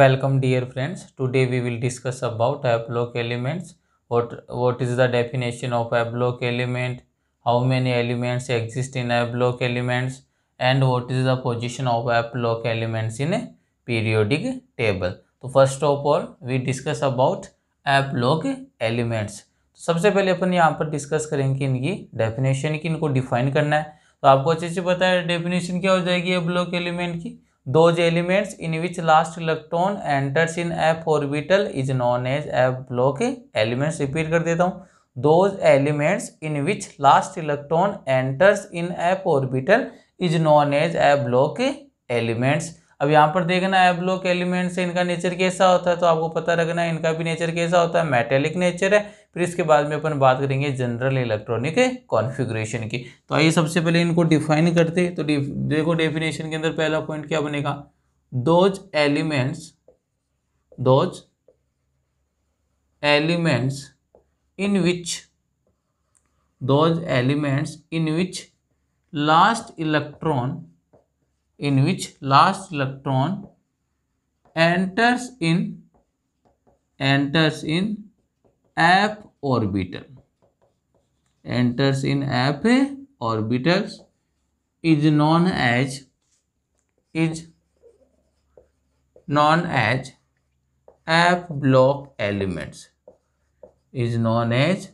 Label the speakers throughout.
Speaker 1: Welcome dear friends. Today we will discuss about block elements. What what is the definition of a block element? How many elements exist in a block elements? And what is the position of a block elements in a periodic table? तो first of all we discuss about a block elements. तो सबसे पहले अपन यहाँ पर discuss करेंगे इनकी definition की इनको डिफाइन करना है तो आपको अच्छे से पता है डेफिनेशन क्या हो जाएगी ब्लॉक एलिमेंट की those elements in which last electron enters in f orbital is known as f block elements repeat कर देता हूँ those elements in which last electron enters in f orbital is known as f block elements अब यहाँ पर देखना f block elements इनका nature कैसा होता है तो आपको पता रखना इनका भी नेचर कैसा होता है मेटेलिक नेचर है फिर इसके बाद में अपन बात करेंगे जनरल इलेक्ट्रॉनिक कॉन्फ़िगरेशन की तो आइए सबसे पहले इनको डिफाइन करते तो देखो डेफिनेशन के अंदर पहला पॉइंट क्या बनेगा those elements those elements in which those elements in which last electron in which last electron enters in enters in f orbital enters in f orbitals is known as is known as f block elements is known as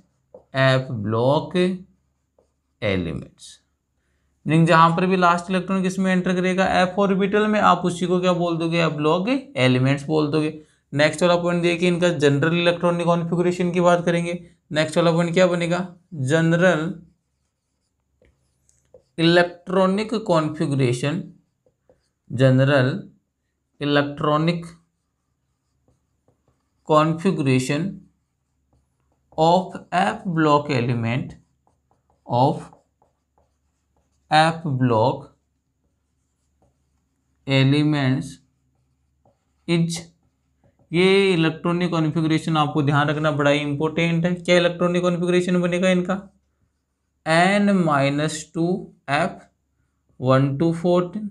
Speaker 1: f block elements लेकिन जहां पर भी last electron किसमें enter करेगा f orbital में आप उसी को क्या बोल दोगे एप ब्लॉक एलिमेंट्स बोल दोगे नेक्स्ट वाला पॉइंट दिया कि इनका जनरल इलेक्ट्रॉनिक कॉन्फ़िगरेशन की बात करेंगे नेक्स्ट वाला पॉइंट क्या बनेगा general electronic configuration general electronic configuration of f block element of f block elements is ये इलेक्ट्रॉनिक कॉन्फ़िगरेशन आपको ध्यान रखना बड़ा ही इंपॉर्टेंट है क्या इलेक्ट्रॉनिक कॉन्फ़िगरेशन बनेगा इनका n minus two f one to fourteen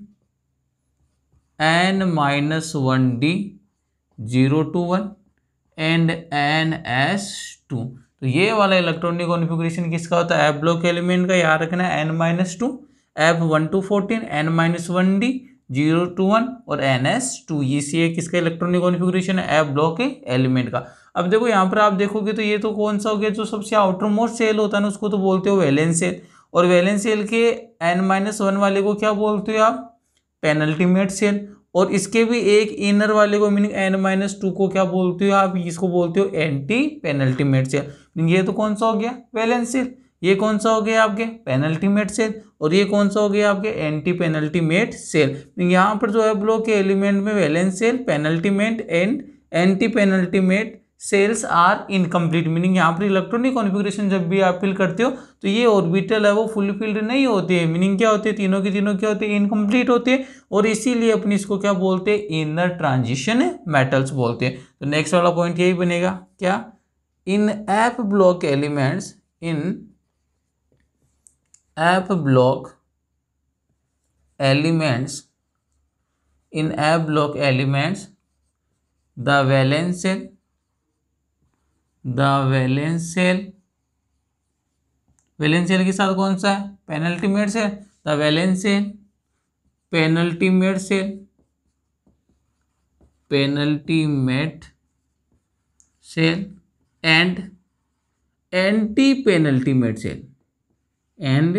Speaker 1: n minus one d zero to one and n s two तो ये वाला इलेक्ट्रॉनिक कॉन्फ़िगरेशन किसका होता है एफ ब्लॉक एलिमेंट का याद रखना n minus two f one to fourteen n minus one d zero to one और एन एस टू ये सी ए किसका इलेक्ट्रॉनिक कॉन्फिग्रेशन है एफ ब्लॉक के एलिमेंट का अब देखो यहाँ पर आप देखोगे तो ये तो कौन सा हो गया जो सबसे आउटर मोस्ट सेल होता है ना उसको तो बोलते हो वैलेंस सेल और वैलेंस सेल के एन माइनस वन वाले को क्या बोलते हो आप पेनल्टीमेट सेल और इसके भी एक इनर वाले को मीनिंग एन माइनस टू को क्या बोलते हो आप इसको बोलते हो एंटी पेनल्टीमेट सेल ये तो कौन सा हो गया वैलेंस सेल ये कौन सा हो गया आपके पेनल्टीमेट सेल और ये कौन सा हो गया आपके एंटी पेनल्टी मेट सेल यहाँ पर जो है ब्लॉक के एलिमेंट में valence shell penultimate and penalty met shells are incomplete meaning यहाँ पर इलेक्ट्रॉनिक कॉन्फ़िगरेशन जब भी आप फिल करते हो तो ये ऑर्बिटल है वो फुल फिल्ड नहीं होते हैं मीनिंग क्या होते हैं तीनों के तीनों क्या होते हैं इनकम्प्लीट होते हैं और इसीलिए अपनी इसको क्या बोलते हैं इनर ट्रांजिशन मेटल्स बोलते हैं तो नेक्स्ट वाला पॉइंट यही बनेगा क्या in f block elements in f block elements in ab block elements the valence shell the valence valence shell के साथ कौन सा है penalty made shell the valence shell penalty made shell penalty made shell and penalty made shell and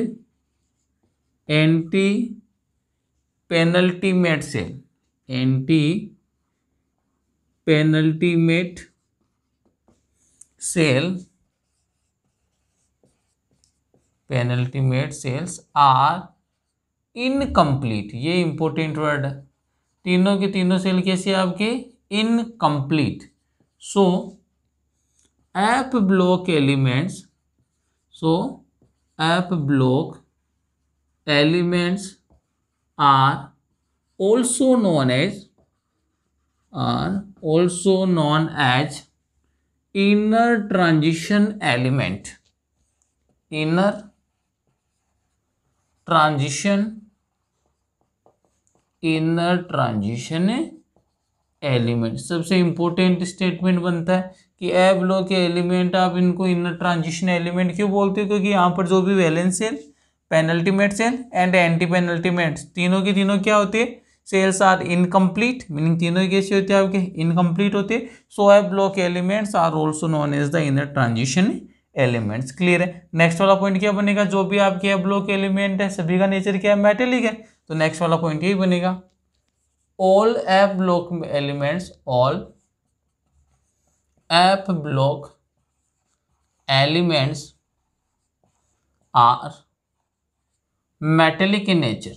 Speaker 1: antepenultimate shell antepenultimate shell penalty met shells are incomplete ये important word है तीनों के तीनों shell कैसे आपके incomplete so f block elements so f block elements are also known as are also known as inner transition element inner transition inner transition element सबसे important statement बनता है कि ए ब्लॉक के एलिमेंट आप इनको इनर ट्रांजिशन एलिमेंट क्यों बोलते हो क्योंकि यहाँ पर जो भी valence shell penultimate shell and antepenultimate तीनों के तीनों क्या होते हैं सेल्स आर इनकम्प्लीट मीनिंग तीनों कैसे होते हैं आपके इनकम्प्लीट होते सो ए ब्लॉक के elements are also known as the inner transition elements clear है नेक्स्ट वाला पॉइंट क्या बनेगा जो भी आपके ए ब्लॉक एलिमेंट है सभी का नेचर क्या है मेटेलिक है तो नेक्स्ट वाला पॉइंट यही बनेगा all f block elements all f block elements are metallic in nature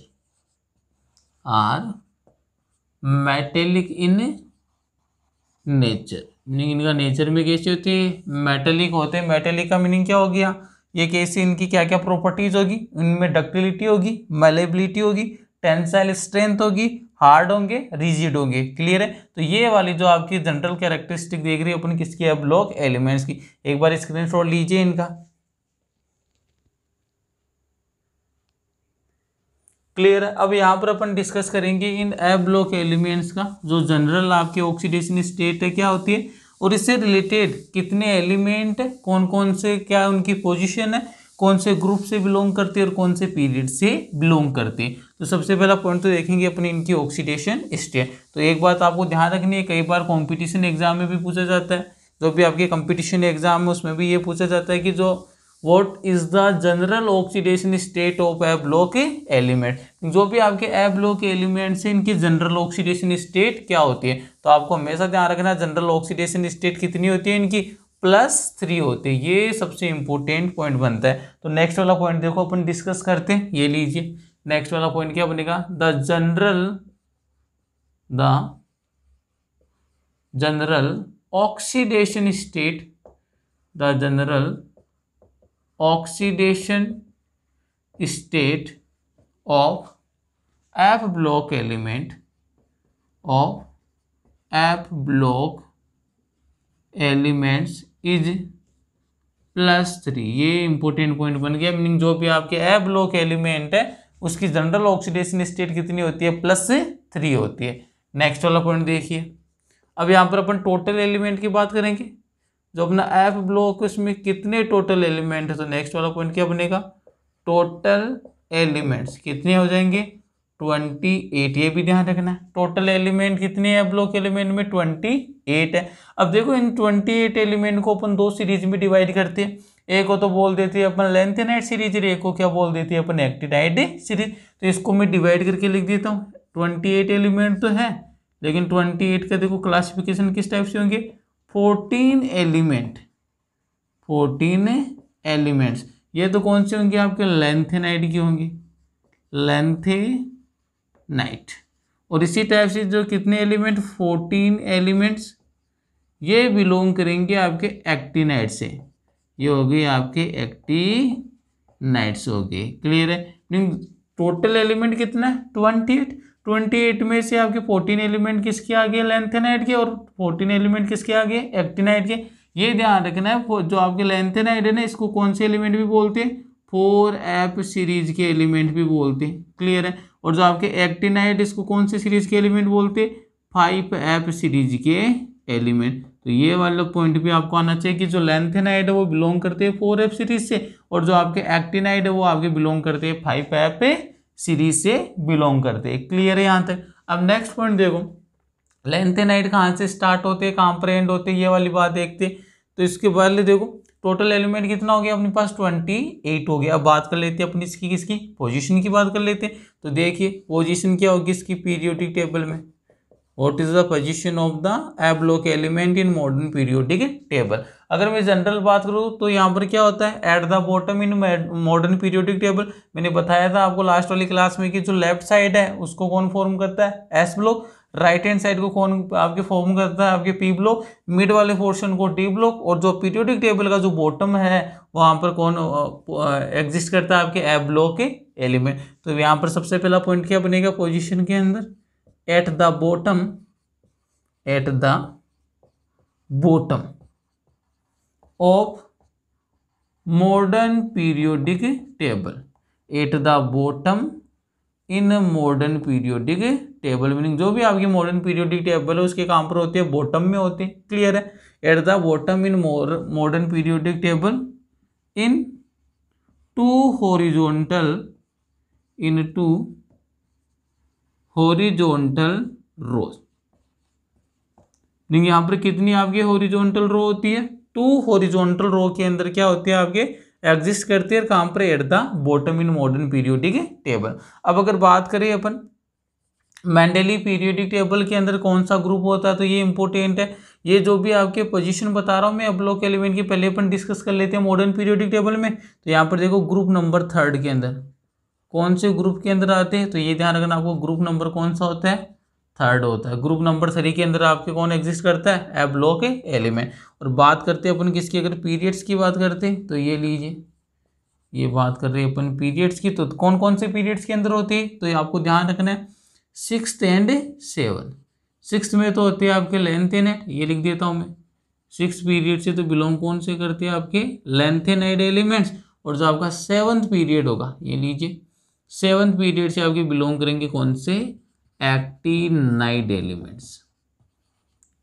Speaker 1: are metallic in nature meaning इनका नेचर में कैसी होती है मेटेलिक होते हैं मेटेलिक का मीनिंग क्या हो गया ये कैसी इनकी क्या क्या प्रॉपर्टीज होगी इनमें डक्टिलिटी होगी मलेबिलिटी होगी टेंसाइल स्ट्रेंथ होगी हार्ड होंगे रिजिड होंगे क्लियर है तो ये वाली जो आपकी जनरल कैरेक्टरिस्टिक देख रही है अपन किसकी है ब्लॉक एलिमेंट्स की एक बार स्क्रीनशॉट लीजिए इनका क्लियर अब यहाँ पर अपन डिस्कस करेंगे इन एब्लॉक एलिमेंट्स का जो जनरल आपके ऑक्सीडेशन स्टेट है क्या होती है और इससे रिलेटेड कितने एलिमेंट कौन कौन से क्या उनकी पोजीशन है कौन से ग्रुप से बिलोंग करते हैं और कौन से पीरियड से बिलोंग करते हैं तो सबसे पहला पॉइंट तो देखेंगे अपने इनकी ऑक्सीडेशन स्टेट तो एक बात आपको ध्यान रखनी है कई बार कॉम्पिटिशन एग्जाम में भी पूछा जाता है जो भी आपके कॉम्पिटिशन एग्जाम है उसमें भी ये पूछा जाता है कि जो what is the general oxidation state of ए के एलिमेंट जो भी आपके ए के एलिमेंट्स हैं इनकी जनरल ऑक्सीडेशन स्टेट क्या होती है तो आपको हमेशा ध्यान रखना है जनरल ऑक्सीडेशन स्टेट कितनी होती है इनकी प्लस थ्री होते ये सबसे इंपॉर्टेंट पॉइंट बनता है तो नेक्स्ट वाला पॉइंट देखो अपन डिस्कस करते हैं ये लीजिए नेक्स्ट वाला पॉइंट क्या बनेगा the general the general oxidation state the general oxidation state of f block element of f block elements is plus three ये इंपॉर्टेंट पॉइंट बन गया मीनिंग जो भी आपके ए ब्लॉक एलिमेंट है उसकी जनरल ऑक्सीडेशन स्टेट कितनी होती है प्लस थ्री होती है नेक्स्ट वाला पॉइंट देखिए अब यहाँ पर अपन टोटल एलिमेंट की बात करेंगे जो अपना एफ ब्लॉक उसमें कितने टोटल एलिमेंट है तो नेक्स्ट वाला पॉइंट क्या बनेगा टोटल एलिमेंट्स कितने हो जाएंगे ट्वेंटी एट ये भी ध्यान रखना है टोटल एलिमेंट कितने एफ ब्लॉक एलिमेंट में ट्वेंटी एट है अब देखो इन ट्वेंटी एट एलिमेंट को अपन दो सीरीज में डिवाइड करते हैं ए को तो बोल देती है अपन लेंथेनाइट सीरीज और ए को क्या बोल देती है अपन एक्टिनाइट सीरीज तो इसको मैं डिवाइड करके लिख देता हूँ ट्वेंटी एट एलिमेंट तो है लेकिन ट्वेंटी एट का देखो क्लासिफिकेशन किस टाइप से होंगे फोर्टीन एलिमेंट फोर्टीन एलिमेंट्स ये तो कौन से होंगे आपके लेंथेनाइट के होंगे नाइट और इसी टाइप से जो कितने एलिमेंट फोर्टीन एलिमेंट्स ये बिलोंग करेंगे आपके एक्टिनाइट से ये हो गई आपके एक्टिनाइट्स हो गए क्लियर है टोटल एलिमेंट कितना है ट्वेंटी एट ट्वेंटी एट में से आपके फोर्टीन एलिमेंट किसके आ गए लेंथेनाइट के और फोर्टीन एलिमेंट किसके आ गए एक्टिनाइट के ये ध्यान रखना है जो आपके लेंथेनाइट है ना इसको कौन से एलिमेंट भी बोलते हैं फोर एप सीरीज के एलिमेंट भी बोलते हैं क्लियर है और जो आपके एक्टिनाइट इसको कौन से सीरीज के एलिमेंट बोलते हैं फाइव एप सीरीज के एलिमेंट तो ये वाला पॉइंट भी आपको आना चाहिए कि जो लेंथेनाइड है वो बिलोंग करते हैं फोर एफ सीरीज से और जो आपके एक्टिनाइड है वो आपके बिलोंग करते हैं फाइव एफ सीरीज से बिलोंग करते हैं क्लियर है यहाँ तक अब नेक्स्ट पॉइंट देखो लेंथेनाइड कहाँ से स्टार्ट होते हैं कहाँ पर एंड होते हैं ये वाली बात देखते तो इसके पहले देखो टोटल एलिमेंट कितना हो गया अपने पास ट्वेंटी एट हो गया अब बात कर लेते हैं अपनी इसकी किसकी पोजीशन की बात कर लेते हैं तो देखिए पोजीशन क्या होगी इसकी पीरियोडिक टेबल में what is the position of the f block element in modern periodic table अगर मैं जनरल बात करूँ तो यहाँ पर क्या होता है at the bottom in modern periodic table मैंने बताया था आपको लास्ट वाली क्लास में कि जो लेफ्ट साइड है उसको कौन फॉर्म करता है s block right hand side को कौन आपके फॉर्म करता है आपके पी ब्लॉक मिड वाले पोर्शन को डी ब्लॉक और जो पीरियोडिक टेबल का जो बॉटम है वहाँ पर कौन एग्जिस्ट करता है आपके एब ब्लॉक के एलिमेंट तो यहाँ पर सबसे पहला पॉइंट क्या बनेगा पोजिशन के अंदर at the bottom at the bottom of modern periodic table at the bottom in modern periodic table meaning जो भी आपकी मॉडर्न पीरियोडिक टेबल है उसके काम पर होते हैं बॉटम में होते हैं क्लियर है at the bottom in modern periodic table in two horizontal in two horizontal rows यहां पर कितनी आपकी हॉरिजॉन्टल रो होती है टू हॉरिजॉन्टल रो के अंदर क्या होती है आपके एग्जिस्ट करती है कहां पर at the bottom in modern periodic table अब अगर बात करें अपन मैंडली पीरियोडिक टेबल के अंदर कौन सा ग्रुप होता है तो ये इंपॉर्टेंट है ये जो भी आपके पोजीशन बता रहा हूँ मैं अपलोक एलिमेंट की पहले अपन डिस्कस कर लेते हैं मॉडर्न पीरियोडिक टेबल में तो यहाँ पर देखो ग्रुप नंबर थर्ड के अंदर कौन से ग्रुप के अंदर आते हैं तो ये ध्यान रखना आपको ग्रुप नंबर कौन सा होता है थर्ड होता है ग्रुप नंबर थ्री के अंदर आपके कौन एग्जिस्ट करता है एब्लो के एलिमेंट और बात करते हैं अपन किसकी अगर पीरियड्स की बात करते हैं तो ये लीजिए ये बात कर रहे हैं अपन पीरियड्स की तो कौन कौन से पीरियड्स के अंदर होती है तो ये आपको ध्यान रखना है सिक्स एंड सेवन सिक्स में तो होते हैं आपके लेंथेनाइट ये लिख देता हूँ मैं सिक्स पीरियड से तो बिलोंग कौन से करते हैं आपके लेंथेनाइट एलिमेंट्स और जो आपका सेवन्थ पीरियड होगा ये लीजिए सेवन्थ पीरियड से आपके बिलोंग करेंगे कौन से एक्टिनाइड एलिमेंट्स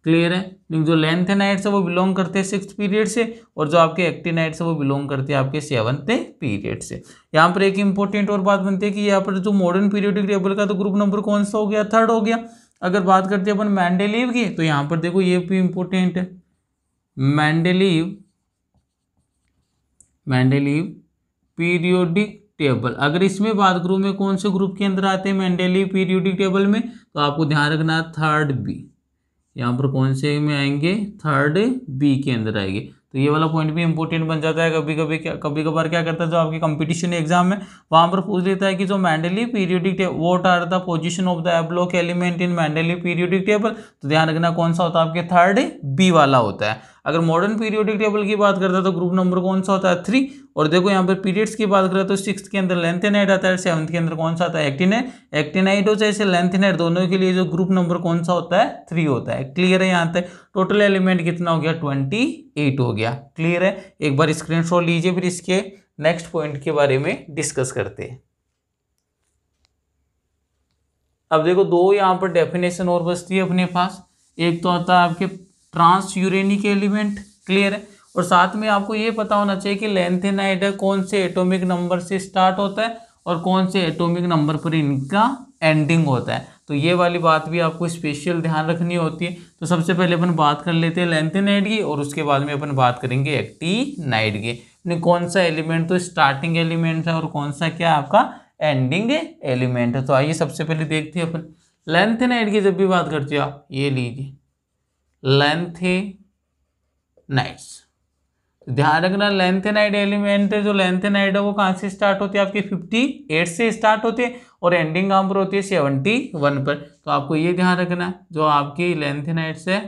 Speaker 1: क्लियर है जो लेंथ है वो बिलोंग करते हैं सिक्स पीरियड से और जो आपके एक्टिनाइट्स है वो बिलोंग करते हैं आपके सेवन्थ पीरियड से यहाँ पर एक इंपॉर्टेंट और बात बनती है कि यहाँ पर जो मॉडर्न पीरियोडिक टेबल का तो ग्रुप नंबर कौन सा हो गया थर्ड हो गया अगर बात करते हैं अपन मैंडेलीव की तो यहाँ पर देखो ये भी इंपॉर्टेंट है मैंडेलीव मैंडेलीव पीरियोडिक टेबल अगर इसमें बात करूँ मैं कौन से ग्रुप के अंदर आते हैं मैंडेली पीरियोडिक टेबल में तो आपको ध्यान रखना थर्ड बी यहाँ पर कौन से में आएंगे थर्ड बी के अंदर आएंगे तो ये वाला पॉइंट भी इंपॉर्टेंट बन जाता है कभी कभी क्या कभी कभार क्या करता है जो आपके कंपटीशन एग्जाम है वहाँ पर पूछ लेता है कि जो Mendeleev periodic what are the position of the f block element in Mendeleev periodic table तो ध्यान रखना कौन सा होता है आपके थर्ड बी वाला होता है अगर मॉडर्न पीरियोडिक टेबल की बात करता है तो ग्रुप नंबर कौन सा होता है थ्री और देखो यहाँ पर पीरियड्स की बात करें तो सिक्स के अंदर लेंथेनाइट आता है सेवन्थ के अंदर कौन सा आता है एक्टिन है एक्टिनाइट हो चाहे लेंथेनाइट दोनों के लिए जो ग्रुप नंबर कौन सा होता है थ्री होता है क्लियर है यहाँ तक टोटल एलिमेंट कितना हो गया ट्वेंटी एट हो गया क्लियर है एक बार स्क्रीन लीजिए फिर इसके नेक्स्ट पॉइंट के बारे में डिस्कस करते हैं अब देखो दो यहाँ पर डेफिनेशन और बचती है अपने पास एक तो आता है आपके ट्रांस यूरेनिक एलिमेंट क्लियर है और साथ में आपको ये पता होना चाहिए कि लेंथेनाइड कौन से एटॉमिक नंबर से स्टार्ट होता है और कौन से एटॉमिक नंबर पर इनका एंडिंग होता है तो ये वाली बात भी आपको स्पेशल ध्यान रखनी होती है तो सबसे पहले अपन बात कर लेते हैं लेंथेनाइड की और उसके बाद में अपन बात करेंगे एक्टिनाइड की यानी कौन सा एलिमेंट तो स्टार्टिंग एलिमेंट है और कौन सा क्या आपका एंडिंग एलिमेंट है तो आइए सबसे पहले देखते हैं अपन लेंथेनाइड की जब भी बात करते हो आप ये लीजिए लेंथेनाइड्स तो ध्यान रखना लेंथेनाइड एलिमेंट है जो लेंथेनाइड है वो कहाँ से स्टार्ट होते हैं आपके फिफ्टी एट से स्टार्ट होते हैं और एंडिंग कहाँ पर होती है सेवनटी वन पर तो आपको ये ध्यान रखना जो आपकी लेंथेनाइड्स है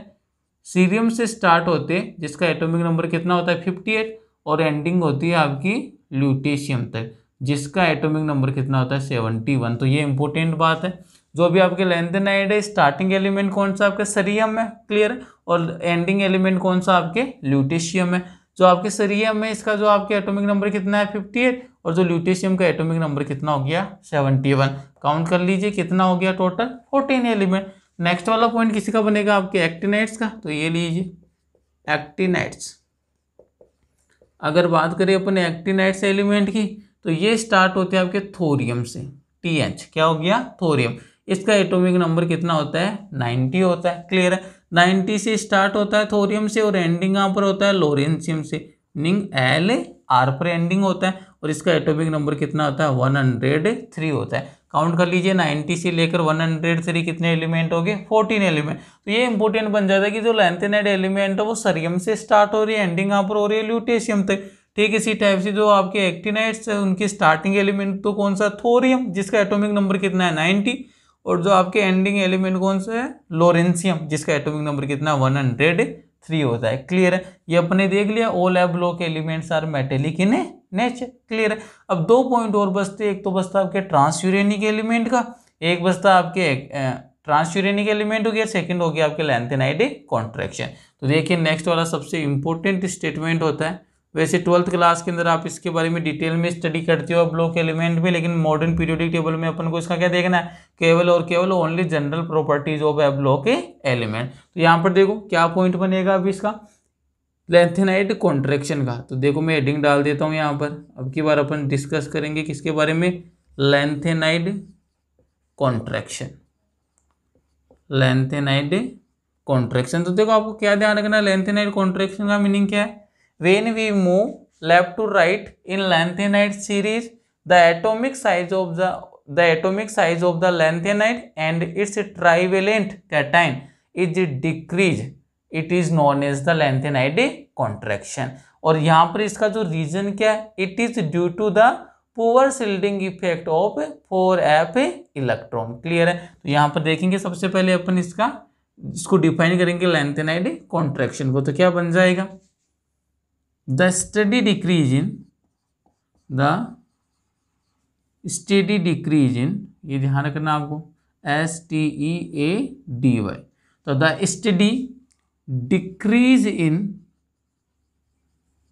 Speaker 1: सीरियम से स्टार्ट होते जिसका एटॉमिक नंबर कितना होता है फिफ्टी एट और एंडिंग होती है आपकी ल्यूटेशियम तक जिसका एटोमिक नंबर कितना होता है सेवनटी वन तो ये इंपॉर्टेंट बात है जो भी आपके लेन एंड है स्टार्टिंग एलिमेंट कौन सा आपके सरियम है क्लियर और एंडिंग एलिमेंट कौन सा आपके ल्यूटेशियम है जो आपके सरियम है इसका जो आपके एटॉमिक नंबर कितना है फिफ्टी एट और जो ल्यूटेशियम का एटॉमिक नंबर कितना हो गया सेवेंटी वन काउंट कर लीजिए कितना हो गया टोटल फोर्टीन एलिमेंट नेक्स्ट वाला पॉइंट किसी का बनेगा आपके एक्टिनाइट्स का तो ये लीजिए एक्टिनाइट्स अगर बात करें अपने एक्टिनाइट्स एलिमेंट की तो ये स्टार्ट होते हैं आपके थोरियम से टी एच क्या हो गया थोरियम इसका एटॉमिक नंबर कितना होता है 90 होता है क्लियर है 90 से स्टार्ट होता है थोरियम से और एंडिंग यहाँ पर होता है लोरेंशियम से निंग एल आर पर एंडिंग होता है और इसका एटॉमिक नंबर कितना होता है वन हंड्रेड थ्री होता है काउंट कर लीजिए 90 से लेकर 103 कितने एलिमेंट हो गए फोर्टीन एलिमेंट तो ये इंपॉर्टेंट बन जाता है कि जो लेंथेनाइड एलिमेंट है वो सरियम से स्टार्ट हो रही है एंडिंग यहाँ पर हो रही है ल्यूटेशियम तक ठीक इसी टाइप से जो आपके एक्टिनाइट्स है उनकी स्टार्टिंग एलिमेंट तो कौन सा थोरियम जिसका एटोमिक नंबर कितना है नाइन्टी और जो आपके एंडिंग एलिमेंट कौन से है लोरेंसियम जिसका एटॉमिक नंबर कितना वन हंड्रेड थ्री होता है क्लियर है ये अपने देख लिया ओल लो के elements are metallic in nature clear है अब दो पॉइंट और बचते एक तो बचता आपके ट्रांसयूरेनिक एलिमेंट का एक बचता आपके ट्रांसयूरेनिक एलिमेंट हो गया सेकेंड हो गया आपके लेंथेनाइड कॉन्ट्रैक्शन तो देखिए नेक्स्ट वाला सबसे इंपॉर्टेंट स्टेटमेंट होता है वैसे ट्वेल्थ क्लास के अंदर आप इसके बारे में डिटेल में स्टडी करते हो ब्लॉक एलिमेंट में लेकिन मॉडर्न पीरियोडिक टेबल में अपन को इसका क्या देखना है केवल और केवल only general properties of f block element तो यहाँ पर देखो क्या पॉइंट बनेगा अभी इसका लेंथेनाइट कॉन्ट्रेक्शन का तो देखो मैं हेडिंग डाल देता हूँ यहाँ पर अब की बार अपन डिस्कस करेंगे किसके बारे में लेंथेनाइड कॉन्ट्रेक्शन लेंथेनाइड कॉन्ट्रेक्शन तो देखो आपको क्या ध्यान रखना है लेंथेनाइड कॉन्ट्रेक्शन का मीनिंग क्या है when we move left to right in lanthanide series the atomic size of the the atomic size of the lanthanide and its trivalent cation is decrease it is known as the lanthanide contraction और यहाँ पर इसका जो reason क्या है it is due to the poor shielding effect of four f electron clear है तो यहाँ पर देखेंगे सबसे पहले अपन इसका इसको डिफाइन करेंगे लेंथेनाइड कॉन्ट्रेक्शन को तो क्या बन जाएगा the steady decrease in the steady decrease in ये ध्यान रखना आपको S T E A D Y तो the study decrease in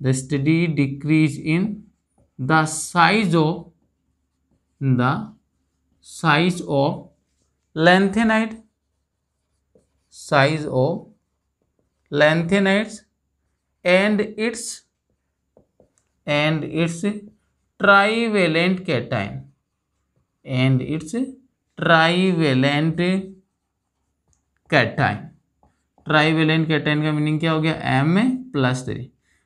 Speaker 1: the study decrease in the size of the size of lanthanide size of lanthanides and its and its trivalent cation and its trivalent cation trivalent cation का meaning क्या हो गया M ए plus three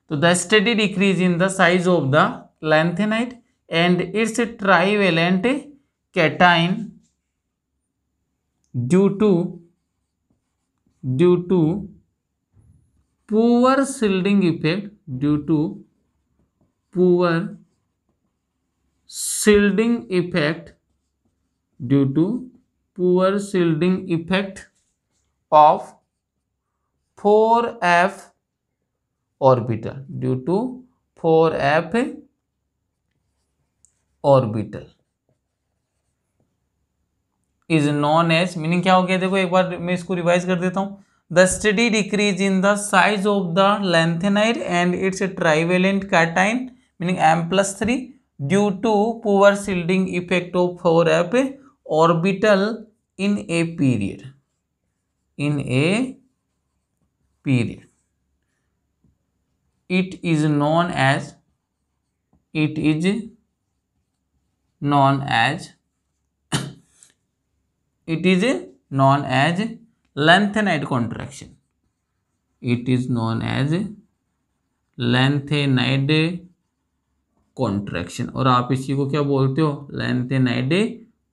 Speaker 1: तो the study decrease in the size of the lanthanide and its trivalent cation due to due to poor shielding effect due to poor shielding effect due to poor shielding effect of 4f orbital due to 4f orbital is known as meaning क्या हो गया देखो एक बार मैं इसको revise कर देता हूं the study decrease in the size of the lanthanide and its trivalent cation meaning m plus 3 due to poor shielding effect of 4f orbital in a period in a period it is known as it is known as it is known as lengthened contraction it is known as lengthened contraction और आप इसी को क्या बोलते हो लेंथेनाइडे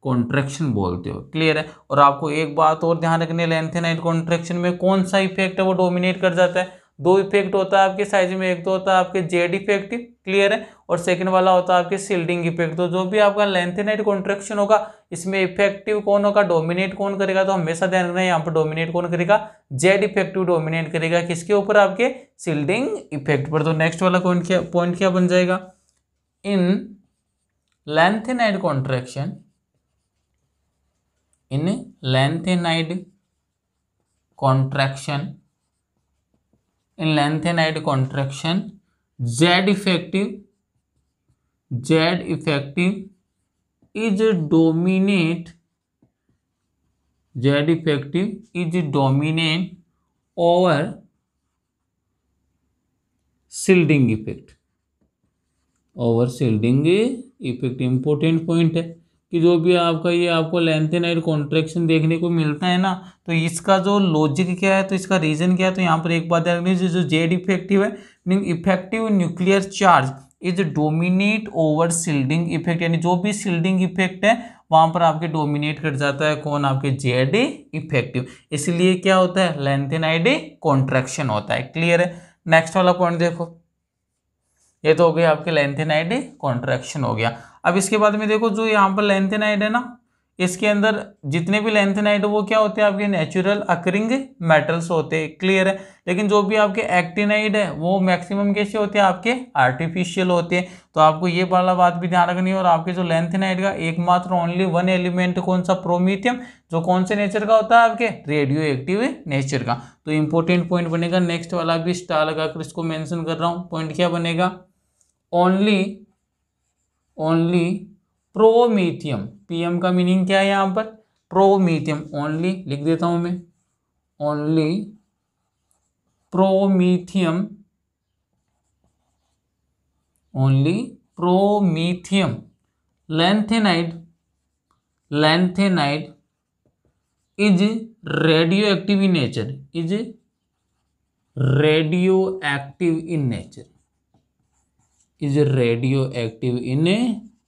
Speaker 1: contraction बोलते हो clear है और आपको एक बात और ध्यान रखनी है लेंथेनाइड कॉन्ट्रैक्शन में कौन सा इफेक्ट है वो डोमिनेट कर जाता है दो इफेक्ट होता है आपके साइज में एक तो होता है आपके जेड इफेक्ट क्लियर है और सेकंड वाला होता है आपके सील्डिंग इफेक्ट तो जो भी आपका लेंथेनाइट कॉन्ट्रेक्शन होगा इसमें इफेक्टिव कौन होगा डोमिनेट कौन करेगा तो हमेशा ध्यान रखना है यहाँ पर डोमिनेट कौन करेगा जेड इफेक्टिव डोमिनेट करेगा किसके ऊपर आपके सील्डिंग इफेक्ट पर तो नेक्स्ट वाला क्या पॉइंट क्या बन जाएगा in lanthanide contraction in lanthanide contraction in lanthanide contraction z effective z effective is dominate z effective is dominant over shielding effect over shielding effect important point है कि जो भी आपका ये आपको लेंथ एंड कॉन्ट्रेक्शन देखने को मिलता है ना तो इसका जो लॉजिक क्या है तो इसका रीज़न क्या है तो यहाँ पर एक बात ध्यान रखनी जो जेड इफेक्टिव है effective nuclear charge is dominate over shielding effect यानी जो भी सील्डिंग इफेक्ट है वहाँ पर आपके डोमिनेट कर जाता है कौन आपके जेड इफेक्टिव इसलिए क्या होता है लेंथ लेंथेनाइड कॉन्ट्रैक्शन होता है क्लियर है नेक्स्ट वाला पॉइंट देखो ये तो हो गया आपके लेंथेनाइड कॉन्ट्रैक्शन हो गया अब इसके बाद में देखो जो यहाँ पर लेंथेनाइड है ना इसके अंदर जितने भी लेंथेनाइड वो क्या होते हैं आपके नेचुरल अकरिंग मेटल्स होते हैं क्लियर है लेकिन जो भी आपके एक्टिनाइड है वो मैक्सिमम कैसे होते हैं आपके आर्टिफिशियल होते हैं तो आपको ये वाला बात भी ध्यान रखनी है और आपके जो लेंथेनाइड का एकमात्र ओनली वन एलिमेंट कौन सा प्रोमीथियम जो कौन से नेचर का होता है आपके रेडियो एक्टिव नेचर का तो इंपॉर्टेंट पॉइंट बनेगा नेक्स्ट वाला भी स्टार लगाकर इसको मैंशन कर रहा हूँ पॉइंट क्या बनेगा ओनली ओनली प्रोमीथियम पीएम का मीनिंग क्या है यहां पर प्रोमीथियम ओनली लिख देता हूं मैं only promethium only promethium lanthanide lanthanide is radioactive in nature is radioactive in nature is radioactive in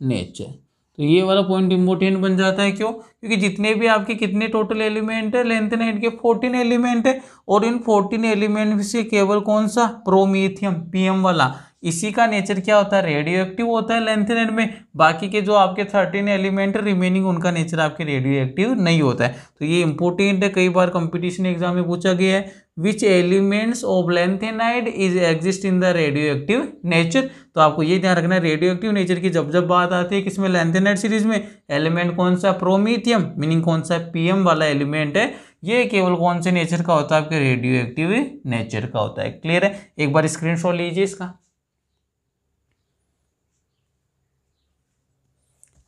Speaker 1: nature तो ये वाला पॉइंट इंपॉर्टेंट बन जाता है क्यों क्योंकि जितने भी आपके कितने टोटल एलिमेंट है लेंथ नाइट के फोर्टीन एलिमेंट है और इन फोर्टीन एलिमेंट से केवल कौन सा प्रोमीथियम पीएम वाला इसी का नेचर क्या होता है रेडियो एक्टिव होता है नाइट में बाकी के जो आपके थर्टीन एलिमेंट रिमेनिंग उनका नेचर आपके रेडियो एक्टिव नहीं होता है तो ये इंपॉर्टेंट है कई बार कॉम्पिटिशन एग्जाम में पूछा गया है which elements of lanthanide is exist in the radioactive nature तो आपको ये ध्यान रखना है रेडियो एक्टिव नेचर की जब जब बात आती है किसमें लेंथेनाइड सीरीज में एलिमेंट कौन सा प्रोमीथियम मीनिंग कौन सा पीएम वाला एलिमेंट है ये केवल कौन से नेचर का होता है आपके रेडियो एक्टिव नेचर का होता है क्लियर है एक बार स्क्रीन लीजिए इसका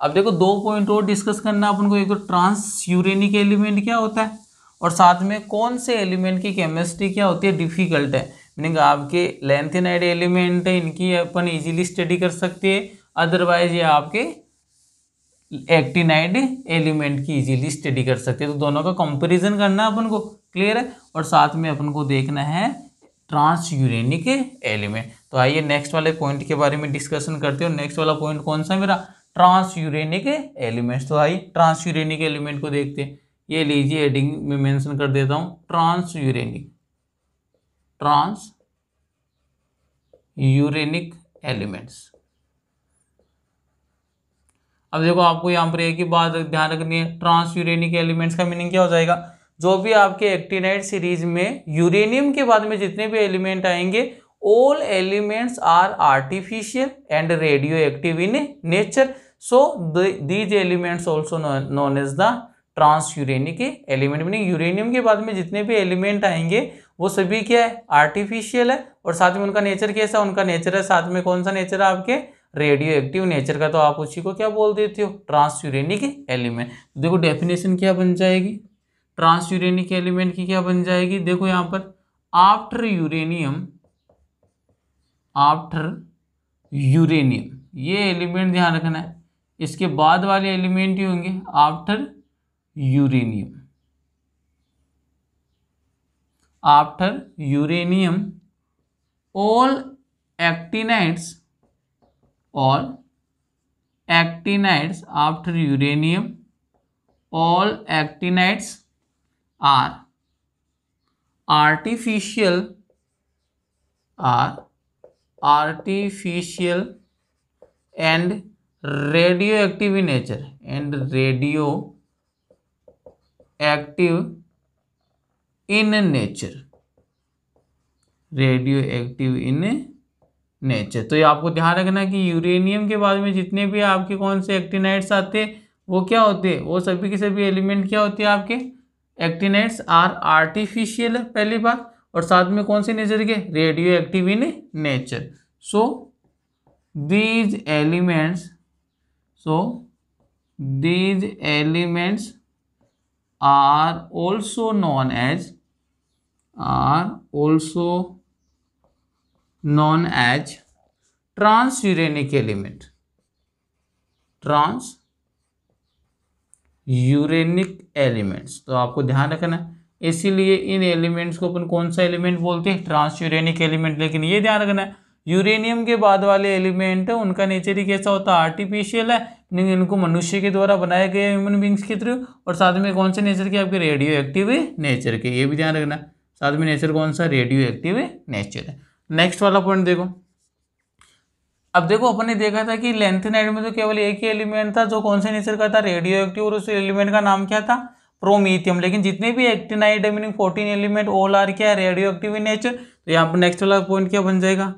Speaker 1: अब देखो दो पॉइंट और डिस्कस करना अपन को एक तो ट्रांस यूरेनिक एलिमेंट क्या होता है और साथ में कौन से एलिमेंट की केमिस्ट्री क्या होती है डिफ़िकल्ट है मीनिंग आपके लेंथेनाइड एलिमेंट है इनकी अपन इजीली स्टडी कर सकते हैं अदरवाइज ये आपके एक्टिनाइड एलिमेंट की इजीली स्टडी कर सकते हैं तो दोनों का कंपैरिजन करना अपन को क्लियर है और साथ में अपन को देखना है ट्रांस यूरेनिक एलिमेंट तो आइए नेक्स्ट वाले पॉइंट के बारे में डिस्कशन करते हो नेक्स्ट वाला पॉइंट कौन सा मेरा ट्रांस यूरेनिक एलिमेंट तो आइए ट्रांस यूरेनिक एलिमेंट को देखते हैं ये लीजिए हेडिंग में मेंशन कर देता हूँ transuranic 
Speaker 2: transuranic
Speaker 1: elements अब देखो आपको यहाँ पर एक ही बात ध्यान रखनी है ट्रांस यूरेनिक एलिमेंट्स का मीनिंग क्या हो जाएगा जो भी आपके एक्टिनाइट सीरीज में यूरेनियम के बाद में जितने भी एलिमेंट आएंगे all elements are artificial and radioactive in nature so these elements also known as the transuranic element meaning uranium के बाद में जितने भी एलिमेंट आएंगे वो सभी क्या है आर्टिफिशियल है और साथ में उनका नेचर कैसा उनका नेचर है साथ में कौन सा नेचर है आपके रेडियो एक्टिव नेचर का तो आप उसी को क्या बोल देते हो ट्रांस यूरेनिक एलिमेंट देखो डेफिनेशन क्या बन जाएगी ट्रांस यूरेनिक एलिमेंट की क्या बन जाएगी देखो यहाँ पर आफ्टर यूरेनियम आफ्टर यूरेनियम ये एलिमेंट ध्यान रखना है इसके बाद वाले एलिमेंट ही होंगे after uranium. After uranium, all actinides, all actinides after uranium, all actinides are artificial, are artificial and radioactive in nature and radio active in nature radioactive in nature तो ये आपको ध्यान रखना कि यूरेनियम के बाद में जितने भी आपके कौन से एक्टिनाइट्स आते हैं वो क्या होते वो सभी के सभी एलिमेंट क्या होते हैं आपके एक्टिनाइट्स आर आर्टिफिशियल है पहली बात और साथ में कौन से नेचर के radioactive in nature so these elements so these elements are also known as are also known as transuranic element transuranic elements तो आपको ध्यान रखना है इसीलिए इन एलिमेंट्स को अपन कौन सा एलिमेंट बोलते हैं ट्रांस यूरेनिक एलिमेंट लेकिन ये ध्यान रखना है यूरेनियम के बाद वाले एलिमेंट है उनका नेचर ही कैसा होता है आर्टिफिशियल है इनको मनुष्य के द्वारा बनाया गया ह्यूमन बींग्स के थ्रू और साथ में कौन से नेचर के आपके रेडियो एक्टिव नेचर के ये भी ध्यान रखना साथ में नेचर कौन सा रेडियो एक्टिव नेचर है नेक्स्ट वाला पॉइंट देखो अब देखो अपन ने देखा था कि नाइट में तो केवल एक ही एलिमेंट था जो कौन से नेचर का था रेडियो एक्टिव और उस एलिमेंट का नाम क्या था प्रोमीथियम लेकिन जितने भी एक्टिनाइड है meaning fourteen element all are क्या है रेडियो एक्टिव इन नेचर तो यहाँ पर नेक्स्ट वाला पॉइंट क्या बन जाएगा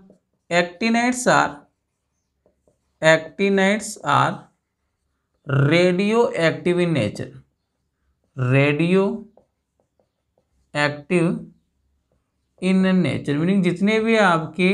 Speaker 1: actinides are actinides are radioactive in nature radioactive in nature meaning जितने भी आपके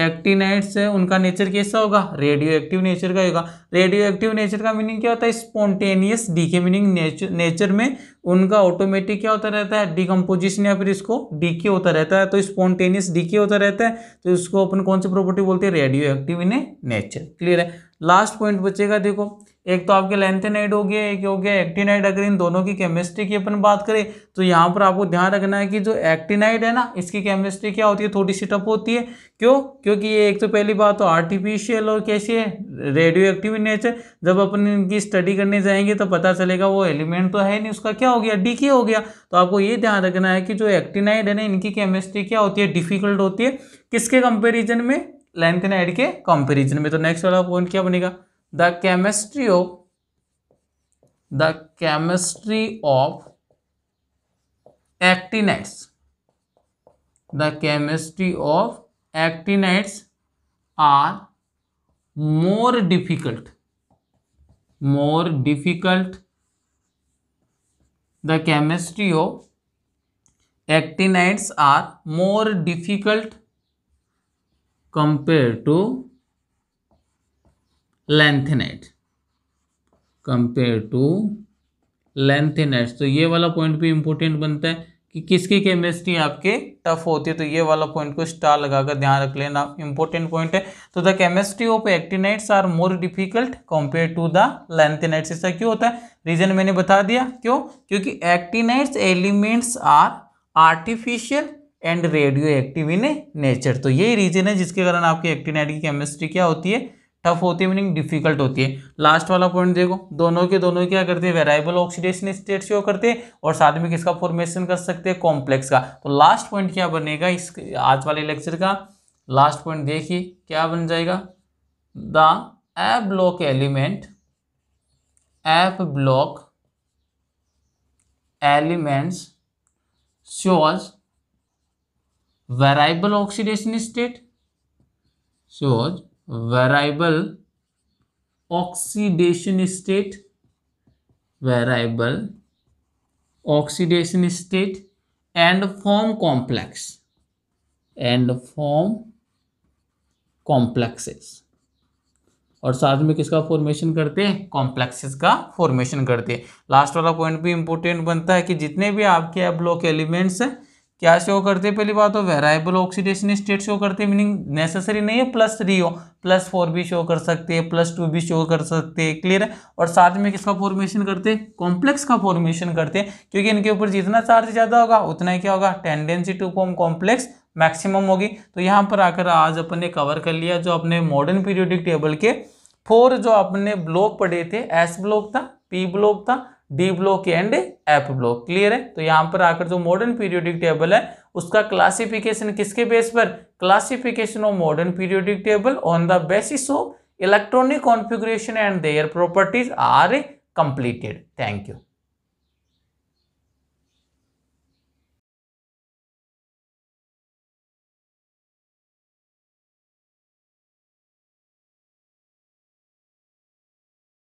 Speaker 1: एक्टिनाइट्स है उनका नेचर कैसा होगा रेडियो एक्टिव नेचर का होगा रेडियो एक्टिव नेचर का मीनिंग क्या होता है spontaneous decay meaning nature nature में उनका ऑटोमेटिक क्या होता रहता है डिकम्पोजिशन या फिर इसको डीके होता रहता है तो स्पॉन्टेनियस डीके होता रहता है तो इसको अपन कौन सी प्रॉपर्टी बोलते हैं radioactive in nature clear है लास्ट पॉइंट बचेगा देखो एक तो आपके लेंथेनाइड हो गया एक हो गया एक्टिनाइड अगर इन दोनों की केमिस्ट्री की अपन बात करें तो यहाँ पर आपको ध्यान रखना है कि जो एक्टिनाइड है ना इसकी केमिस्ट्री क्या होती है थोड़ी सी टफ होती है क्यों क्योंकि ये एक तो पहली बात तो आर्टिफिशियल और कैसी है रेडियो एक्टिव नेचर जब अपन इनकी स्टडी करने जाएंगे तो पता चलेगा वो एलिमेंट तो है नहीं उसका क्या हो गया डी के हो गया तो आपको ये ध्यान रखना है कि जो एक्टिनाइड है ना इनकी केमिस्ट्री क्या होती है डिफिकल्ट होती है किसके कंपेरिजन में लेंथेनाइड के कंपेरिजन में तो नेक्स्ट वाला पॉइंट क्या बनेगा the chemistry of the chemistry of actinides the chemistry of actinides are more difficult more difficult the chemistry of actinides are more difficult compared to lanthanide compare to lanthanide तो ये वाला point भी important बनता है कि किसकी chemistry आपके tough होती है तो ये वाला पॉइंट को स्टार लगाकर ध्यान रख लेना इंपॉर्टेंट पॉइंट है तो the chemistry of actinides are more difficult compare to the lanthanides ऐसा क्यों होता है रीजन मैंने बता दिया क्यों क्योंकि actinides elements are artificial and radioactive in nature तो यही रीजन है जिसके कारण आपकी एक्टिनाइट की केमिस्ट्री क्या होती है टफ होती है मीनिंग डिफिकल्ट होती है लास्ट वाला पॉइंट देखो दोनों के दोनों क्या करते हैं वेराइबल ऑक्सीडेशन स्टेट शो करते हैं और साथ में किसका फॉर्मेशन कर सकते हैं कॉम्प्लेक्स का तो लास्ट पॉइंट क्या बनेगा इस आज वाले लेक्चर का लास्ट पॉइंट देखिए क्या बन जाएगा the f block element f block elements shows variable oxidation state shows variable oxidation state variable oxidation state and form complex and form complexes और साथ में किसका फॉर्मेशन करते हैं कॉम्प्लेक्सेस का फॉर्मेशन करते हैं लास्ट वाला पॉइंट भी इंपॉर्टेंट बनता है कि जितने भी आपके ब्लॉक एलिमेंट्स हैं क्या शो करते हैं पहली बात तो वेराइबल ऑक्सीडेशन स्टेट शो करते हैं मीनिंग नेसेसरी नहीं है प्लस थ्री हो प्लस फोर भी शो कर सकते हैं प्लस टू भी शो कर सकते हैं क्लियर है और साथ में किसका फॉर्मेशन करते हैं कॉम्प्लेक्स का फॉर्मेशन करते हैं क्योंकि इनके ऊपर जितना चार्ज ज़्यादा होगा उतना ही क्या होगा tendency to form complex maximum होगी तो यहाँ पर आकर आज अपन ने कवर कर लिया जो अपने मॉडर्न पीरियोडिक टेबल के फोर जो अपने ब्लॉक पड़े थे एस ब्लॉक था पी ब्लॉक था d block and f block clear है तो यहाँ पर आकर जो मॉडर्न पीरियोडिक टेबल है उसका क्लासिफिकेशन किसके बेस पर classification of modern periodic table on the basis of electronic configuration and their properties are completed thank you